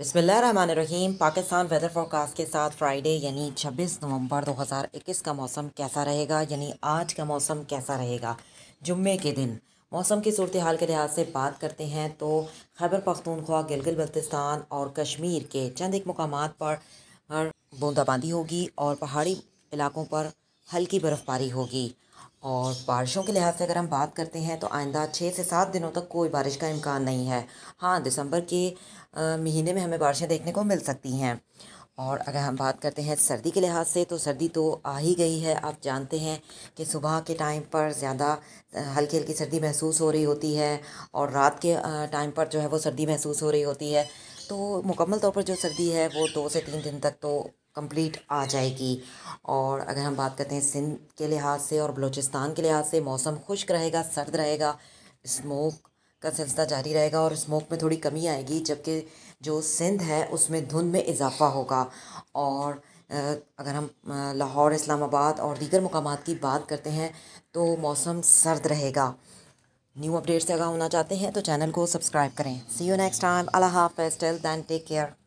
रहीम Pakistan weather forecast के साथ Friday यानी 26 नवंबर 2021 का मौसम कैसा रहेगा यानी आज का मौसम कैसा रहेगा जुम्मे के दिन मौसम की सूरत हाल के लिहाज से बात करते हैं तो खैबर पख्तूनख्वा गिलगित बल्तिस्तान और कश्मीर के चंद एक मकाम पर बूंदाबांदी होगी और पहाड़ी इलाकों पर हल्की बर्फ़बारी होगी और बारिशों के लिहाज से अगर हम बात करते हैं तो आइंदा छः से सात दिनों तक कोई बारिश का इम्कान नहीं है हाँ दिसंबर के महीने में हमें बारिशें देखने को मिल सकती हैं और अगर हम बात करते हैं सर्दी के लिहाज से तो सर्दी तो आ ही गई है आप जानते हैं कि सुबह के टाइम पर ज़्यादा हल्की हल्की सर्दी महसूस हो रही होती है और रात के टाइम पर जो है वो सर्दी महसूस हो रही होती है तो मुकम्मल तौर पर जो सर्दी है वो दो से तीन दिन तक तो कंप्लीट आ जाएगी और अगर हम बात करते हैं सिंध के लिहाज से और बलूचिस्तान के लिहाज से मौसम खुश्क रहेगा सर्द रहेगा स्मोक का सिलसिला जारी रहेगा और स्मोक में थोड़ी कमी आएगी जबकि जो सिंध है उसमें धुंध में इजाफ़ा होगा और अगर हम लाहौर इस्लामाबाद और दीगर मकाम की बात करते हैं तो मौसम सर्द रहेगा न्यू अपडेट्स से आगा होना चाहते हैं तो चैनल को सब्सक्राइब करें सी यू नेक्स्ट टाइम अल्लाह हाफ टेल दैन टेक केयर